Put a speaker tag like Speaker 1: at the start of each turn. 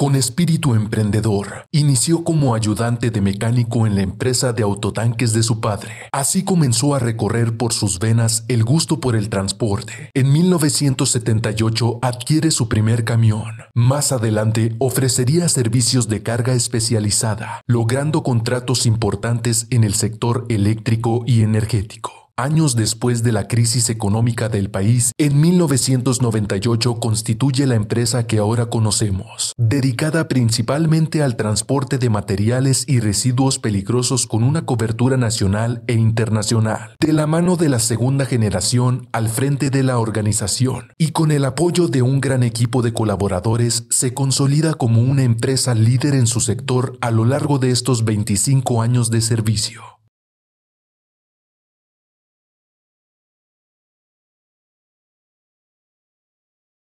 Speaker 1: Con espíritu emprendedor, inició como ayudante de mecánico en la empresa de autotanques de su padre. Así comenzó a recorrer por sus venas el gusto por el transporte. En 1978 adquiere su primer camión. Más adelante ofrecería servicios de carga especializada, logrando contratos importantes en el sector eléctrico y energético. Años después de la crisis económica del país, en 1998 constituye la empresa que ahora conocemos, dedicada principalmente al transporte de materiales y residuos peligrosos con una cobertura nacional e internacional, de la mano de la segunda generación al frente de la organización y con el apoyo de un gran equipo de colaboradores, se consolida como una empresa líder en su sector a lo largo de estos 25 años de servicio.